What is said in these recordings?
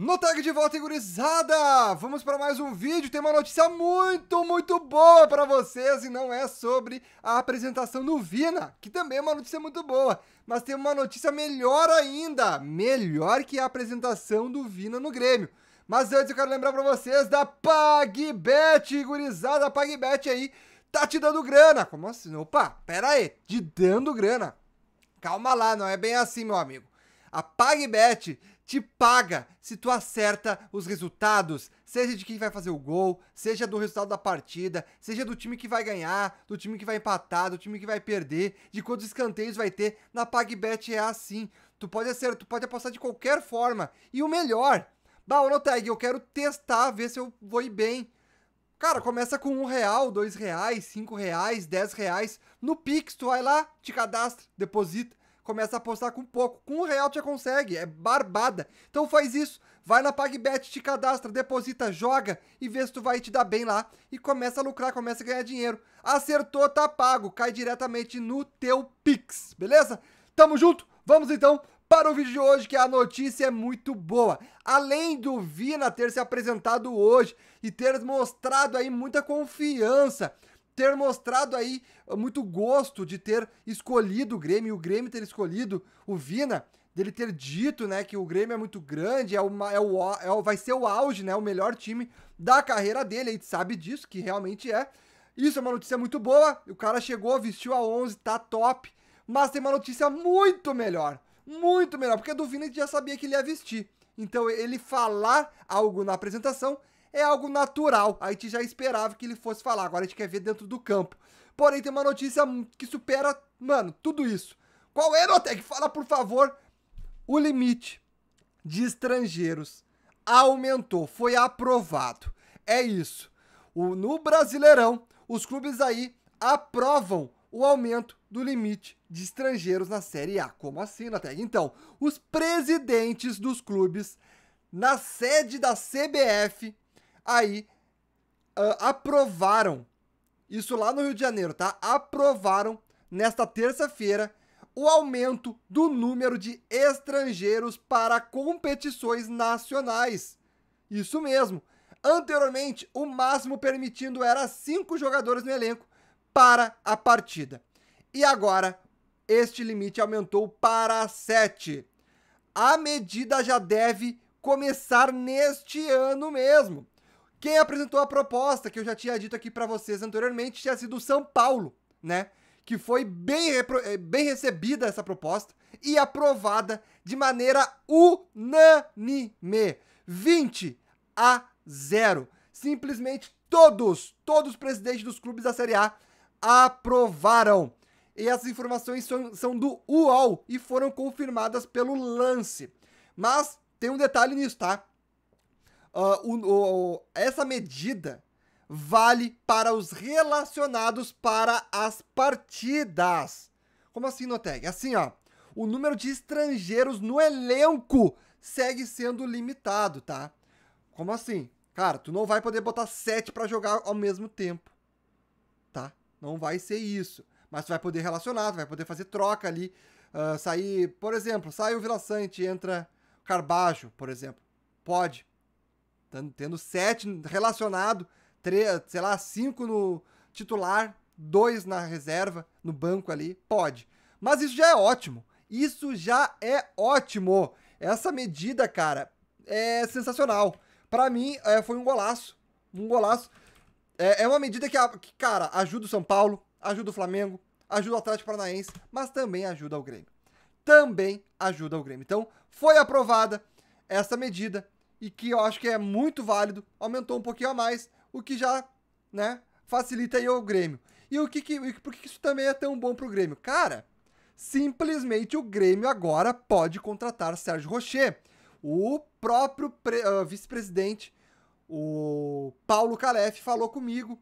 No tag de volta, gurizada! Vamos para mais um vídeo. Tem uma notícia muito, muito boa para vocês e não é sobre a apresentação do Vina, que também é uma notícia muito boa, mas tem uma notícia melhor ainda, melhor que a apresentação do Vina no Grêmio. Mas antes eu quero lembrar para vocês da PagBet, gurizada, a PagBet aí tá te dando grana. Como assim? Opa, pera aí, te dando grana. Calma lá, não é bem assim, meu amigo. A PagBet te paga se tu acerta os resultados, seja de quem vai fazer o gol, seja do resultado da partida, seja do time que vai ganhar, do time que vai empatar, do time que vai perder, de quantos escanteios vai ter. Na PagBet é assim. Tu pode acertar, tu pode apostar de qualquer forma. E o melhor, no Tag, eu quero testar, ver se eu vou ir bem. Cara, começa com um real, dois reais, cinco reais, dez reais. No Pix, tu vai lá, te cadastra, deposita começa a apostar com pouco. Com um real já consegue, é barbada. Então faz isso, vai na PagBet, te cadastra, deposita, joga e vê se tu vai te dar bem lá. E começa a lucrar, começa a ganhar dinheiro. Acertou, tá pago, cai diretamente no teu Pix, beleza? Tamo junto, vamos então para o vídeo de hoje, que a notícia é muito boa. Além do Vina ter se apresentado hoje e ter mostrado aí muita confiança ter mostrado aí ah, muito gosto de ter escolhido o Grêmio, o Grêmio ter escolhido o Vina, dele ter dito, né, que o Grêmio é muito grande, é, uma, é, o, é o, vai ser o auge, né, o melhor time da carreira dele, a gente sabe disso, que realmente é. Isso é uma notícia muito boa, o cara chegou, vestiu a 11, tá top, mas tem uma notícia muito melhor, muito melhor, porque a do Vina já sabia que ele ia vestir. Então ele falar algo na apresentação é algo natural. A gente já esperava que ele fosse falar, agora a gente quer ver dentro do campo. Porém, tem uma notícia que supera, mano, tudo isso. Qual é, Notec? Fala, por favor. O limite de estrangeiros aumentou, foi aprovado. É isso. O, no Brasileirão, os clubes aí aprovam o aumento do limite de estrangeiros na Série A. Como assim, Notec? Então, os presidentes dos clubes na sede da CBF aí uh, aprovaram, isso lá no Rio de Janeiro, tá? Aprovaram nesta terça-feira o aumento do número de estrangeiros para competições nacionais. Isso mesmo. Anteriormente, o máximo permitindo era cinco jogadores no elenco para a partida. E agora, este limite aumentou para sete. A medida já deve começar neste ano mesmo. Quem apresentou a proposta, que eu já tinha dito aqui para vocês anteriormente, tinha sido o São Paulo, né? Que foi bem, eh, bem recebida essa proposta e aprovada de maneira unânime. 20 a 0. Simplesmente todos, todos os presidentes dos clubes da Série A aprovaram. E essas informações são, são do UOL e foram confirmadas pelo lance. Mas tem um detalhe nisso, tá? uh, o, o, essa medida vale para os relacionados para as partidas. Como assim, Noteg? Assim, ó, o número de estrangeiros no elenco segue sendo limitado, tá? Como assim? Cara, tu não vai poder botar sete para jogar ao mesmo tempo, tá? Não vai ser isso. Mas tu vai poder relacionar, tu vai poder fazer troca ali, uh, sair, por exemplo, sai o Vila Sante, entra Carbajo, por exemplo. Pode tendo sete relacionado, três, sei lá, cinco no titular, dois na reserva, no banco ali, pode. Mas isso já é ótimo. Isso já é ótimo. Essa medida, cara, é sensacional. Para mim, é, foi um golaço. Um golaço. É, é uma medida que, que, cara, ajuda o São Paulo, ajuda o Flamengo, ajuda o Atlético Paranaense, mas também ajuda o Grêmio. Também ajuda o Grêmio. Então, foi aprovada essa medida e que eu acho que é muito válido, aumentou um pouquinho a mais, o que já, né, facilita aí o Grêmio. E o que, que por que isso também é tão bom pro Grêmio? Cara, simplesmente o Grêmio agora pode contratar Sérgio Rocher. O próprio uh, vice-presidente, o Paulo Calef, falou comigo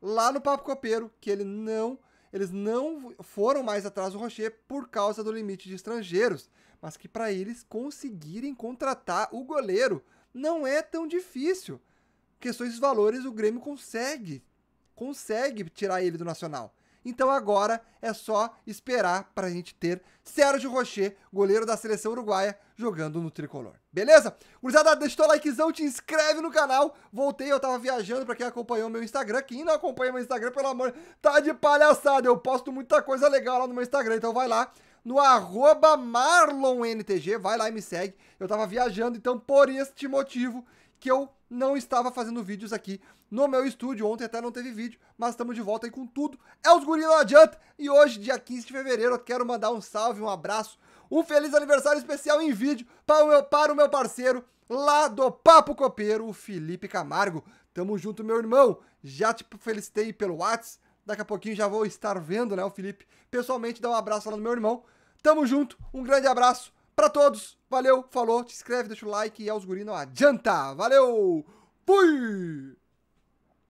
lá no Papo Copeiro que ele não eles não foram mais atrás do Rocher por causa do limite de estrangeiros, mas que para eles conseguirem contratar o goleiro não é tão difícil. Questões de valores o Grêmio consegue, consegue tirar ele do Nacional. Então agora é só esperar para a gente ter Sérgio Rocher, goleiro da seleção uruguaia, jogando no tricolor. Beleza? Gurizada, deixa o likezão, te inscreve no canal. Voltei, eu tava viajando para quem acompanhou meu Instagram. Quem não acompanha meu Instagram, pelo amor, tá de palhaçada. Eu posto muita coisa legal lá no meu Instagram, então vai lá no arroba MarlonNTG, vai lá e me segue. Eu tava viajando, então por este motivo que eu não estava fazendo vídeos aqui no meu estúdio. Ontem até não teve vídeo, mas estamos de volta aí com tudo. É os guri, não adianta. E hoje, dia 15 de fevereiro, eu quero mandar um salve, um abraço, um feliz aniversário especial em vídeo para o meu, para o meu parceiro lá do Papo Copeiro, o Felipe Camargo. Tamo junto, meu irmão. Já te felicitei pelo Whats. Daqui a pouquinho já vou estar vendo, né, o Felipe pessoalmente. Dá um abraço lá no meu irmão. Tamo junto. Um grande abraço para todos. Valeu, falou, se inscreve, deixa o like e aos gurinos adianta. Valeu, fui!